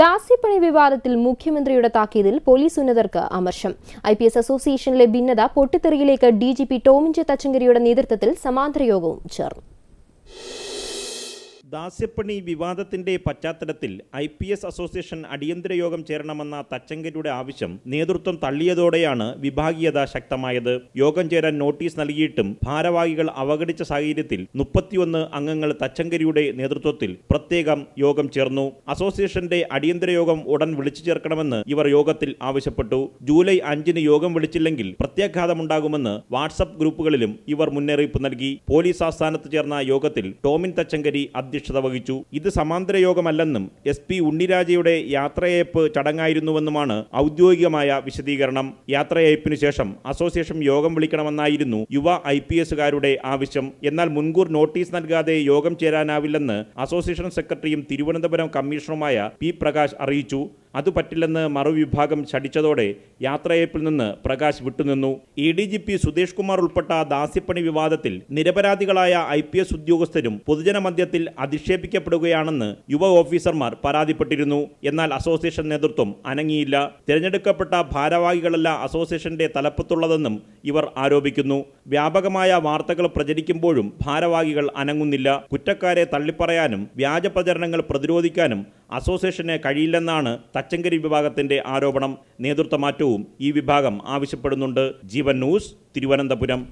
ദാസിപ്പണി വിവാദത്തിൽ മുഖ്യമന്ത്രിയുടെ താക്കീതിൽ പോലീസ് ഉന്നതർക്ക് അമർശം ഐ പി എസ് അസോസിയേഷനിലെ ഭിന്നത പൊട്ടിത്തെറിയിലേക്ക് ഡി ജി പി ജെ തച്ചങ്കരിയുടെ നേതൃത്വത്തിൽ സമാന്തര യോഗവും ചേർന്നു ദാസ്യപ്പണി വിവാദത്തിന്റെ പശ്ചാത്തലത്തിൽ ഐ പി എസ് അസോസിയേഷൻ അടിയന്തര യോഗം ചേരണമെന്ന തച്ചങ്കരിയുടെ ആവശ്യം നേതൃത്വം തള്ളിയതോടെയാണ് വിഭാഗീയത ശക്തമായത് യോഗം ചേരാൻ നോട്ടീസ് നൽകിയിട്ടും ഭാരവാഹികൾ അവഗണിച്ച സാഹചര്യത്തിൽ മുപ്പത്തിയൊന്ന് അംഗങ്ങൾ തച്ചങ്കരിയുടെ നേതൃത്വത്തിൽ പ്രത്യേകം യോഗം ചേർന്നു അസോസിയേഷന്റെ അടിയന്തര യോഗം ഉടൻ വിളിച്ചു ചേർക്കണമെന്ന് ഇവർ യോഗത്തിൽ ആവശ്യപ്പെട്ടു ജൂലൈ അഞ്ചിന് യോഗം വിളിച്ചില്ലെങ്കിൽ പ്രത്യാഘാതമുണ്ടാകുമെന്ന് വാട്സപ്പ് ഗ്രൂപ്പുകളിലും ഇവർ മുന്നറിയിപ്പ് നൽകി പോലീസ് ആസ്ഥാനത്ത് ചേർന്ന യോഗത്തിൽ ടോമിൻ തച്ചങ്കരി അധ്യക്ഷ അധ്യക്ഷത വഹിച്ചു ഇത് സമാന്തര യോഗമല്ലെന്നും എസ് പി ഉണ്ണിരാജയുടെ യാത്രയയപ്പ് ചടങ്ങായിരുന്നുവെന്നുമാണ് ഔദ്യോഗികമായ വിശദീകരണം യാത്രയയപ്പിനു ശേഷം അസോസിയേഷൻ യോഗം വിളിക്കണമെന്നായിരുന്നു യുവ ഐ പി എസുകാരുടെ ആവശ്യം എന്നാൽ മുൻകൂർ നോട്ടീസ് നൽകാതെ യോഗം ചേരാനാവില്ലെന്ന് അസോസിയേഷൻ സെക്രട്ടറിയും തിരുവനന്തപുരം കമ്മീഷണറുമായ പി പ്രകാശ് അറിയിച്ചു അത് പറ്റില്ലെന്ന് മറുവിഭാഗം ശടിച്ചതോടെ യാത്രയപ്പിൽ നിന്ന് പ്രകാശ് വിട്ടുനിന്നു A D G P Sudheesh Kumar ഉൾപ്പെട്ട ദാസ്യപ്പണി വിവാദത്തിൽ നിരപരാധികളായ ഐ പി എസ് ഉദ്യോഗസ്ഥരും പൊതുജനമധ്യത്തിൽ അധിക്ഷേപിക്കപ്പെടുകയാണെന്ന് യുവ ഓഫീസർമാർ പരാതിപ്പെട്ടിരുന്നു എന്നാൽ അസോസിയേഷൻ നേതൃത്വം അനങ്ങിയില്ല തിരഞ്ഞെടുക്കപ്പെട്ട ഭാരവാഹികളല്ല അസോസിയേഷന്റെ തലപ്പത്തുള്ളതെന്നും ഇവർ ആരോപിക്കുന്നു വ്യാപകമായ വാർത്തകൾ പ്രചരിക്കുമ്പോഴും ഭാരവാഹികൾ അനങ്ങുന്നില്ല കുറ്റക്കാരെ തള്ളിപ്പറയാനും വ്യാജ പ്രചരണങ്ങൾ പ്രതിരോധിക്കാനും അസോസിയേഷനെ കഴിയില്ലെന്നാണ് തച്ചങ്കരി വിഭാഗത്തിന്റെ ആരോപണം നേതൃത്വമാറ്റവും ഈ വിഭാഗം ആവശ്യപ്പെടുന്നുണ്ട് ജീവൻ ന്യൂസ് തിരുവനന്തപുരം